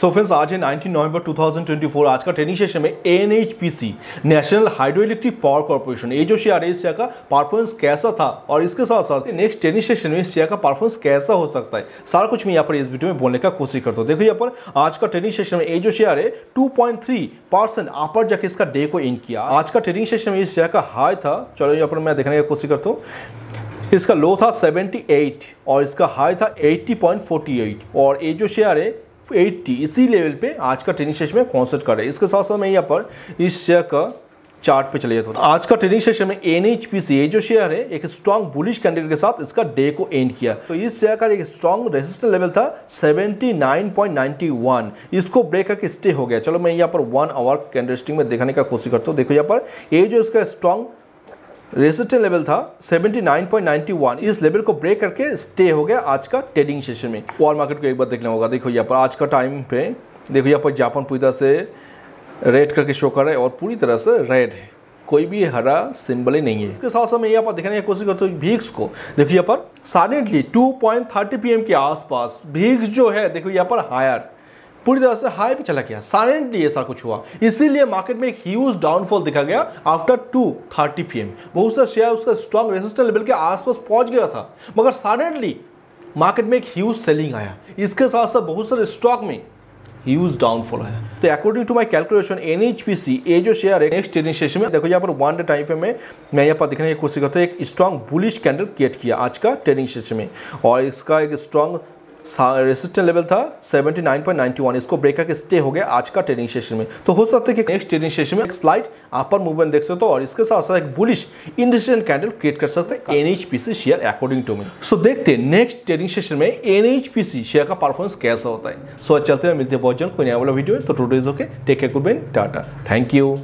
सो so friends आज है 19 नवंबर 2024 आज का ट्रेनिंग सेशन में N national hydroelectric power corporation ये जो शेयर है इस का परफॉर्मेंस कैसा था और इसके साथ साथ नेक्स्ट ट्रेनिंग सेशन में इस शेयर का परफॉर्मेंस कैसा हो सकता है सारा कुछ मैं यहाँ पर इस वीडियो में बोलने का कोशिश करता हूँ देखो यहाँ पर आज का ट्रेनिंग सेशन में ए जो शेयर है टू परसेंट अपर जाके इसका डे को इन किया आज का ट्रेनिंग सेशन में इस शेयर का हाई था चलो यहाँ पर मैं देखने की कोशिश करता हूँ इसका लो था 78 और इसका हाई था 80.48 और ये जो शेयर है एट्टी इसी लेवल पे आज का ट्रेनिंग सेशन में कॉन्सर्ट कर रहे हैं इसके साथ साथ मैं यहाँ पर इस शेयर का चार्ट पे चले जाता हूँ आज का ट्रेनिंग सेशन में एन एच पी सी जो शेयर है एक स्ट्रॉन्ग बुलिश कैंडल के साथ इसका डे को एंड किया तो इस शेयर का एक स्ट्रॉन्ग रेजिस्टेंस लेवल था 79.91 इसको ब्रेक करके स्टे हो गया चलो मैं यहाँ पर वन आवर कैंडल में दिखाने का कोशिश करता हूँ देखो यहाँ पर ये जो इसका स्ट्रॉन्ग रेजिस्टेंट लेवल था 79.91 इस लेवल को ब्रेक करके स्टे हो गया आज का ट्रेडिंग सेशन में वॉल मार्केट को एक बार देखना होगा देखो यहाँ पर आज का टाइम पे देखो यहाँ पर जापान पूरी तरह से रेड करके शो कर रहा है और पूरी तरह से रेड है कोई भी हरा सिंबल ही नहीं है इसके साथ साथ मैं यहाँ पर दिखाने की कोशिश करता हूँ भीक्स को देखो यहाँ पर साइलेंटली टू पॉइंट के आसपास भीक्स जो है देखो यहाँ पर हायर पूरी तरह से हाई पे चला गया साइलेंटली ऐसा कुछ हुआ इसीलिए मार्केट में एक ह्यूज डाउनफॉल देखा गया आफ्टर टू थर्टी पी बहुत सा शेयर उसका स्ट्रॉन्ग रेजिस्टेंस लेवल के आसपास पहुंच गया था मगर साइलेंटली मार्केट में एक ह्यूज सेलिंग आया इसके साथ साथ बहुत सारे स्टॉक में ह्यूज डाउनफॉल आया तो according to my calculation N ये जो शेयर है नेक्स्ट ट्रेडिंग सेशन में देखो यहाँ पर वन डे टाइम में मैं यहाँ पर दिखने की कोशिश करता हूँ एक स्ट्रॉन्ग बुलिश कैंडल क्रिएट किया आज का ट्रेडिंग सेशन में और इसका एक स्ट्रॉन्ग रेसिस्टेंट लेवल था 79.91 इसको ब्रेक करके स्टे हो गया आज का ट्रेडिंग सेशन में तो हो सकता है कि नेक्स्ट ट्रेडिंग सेशन में स्लाइड अपर मूवमेंट देख सकते हो तो और इसके साथ साथ एक बुलिश इंडस्ट्रियल कैंडल क्रिएट कर सकते हैं NHPC share according to me so देखते हैं नेक्स्ट ट्रेडिंग सेशन में एनएचपीसी शेयर का परफॉर्मेंस कैसा होता है सो so, चलते हैं मिलते हैं बहुत जन कोई नया वाला वीडियो में तो two days okay take care good tata thank you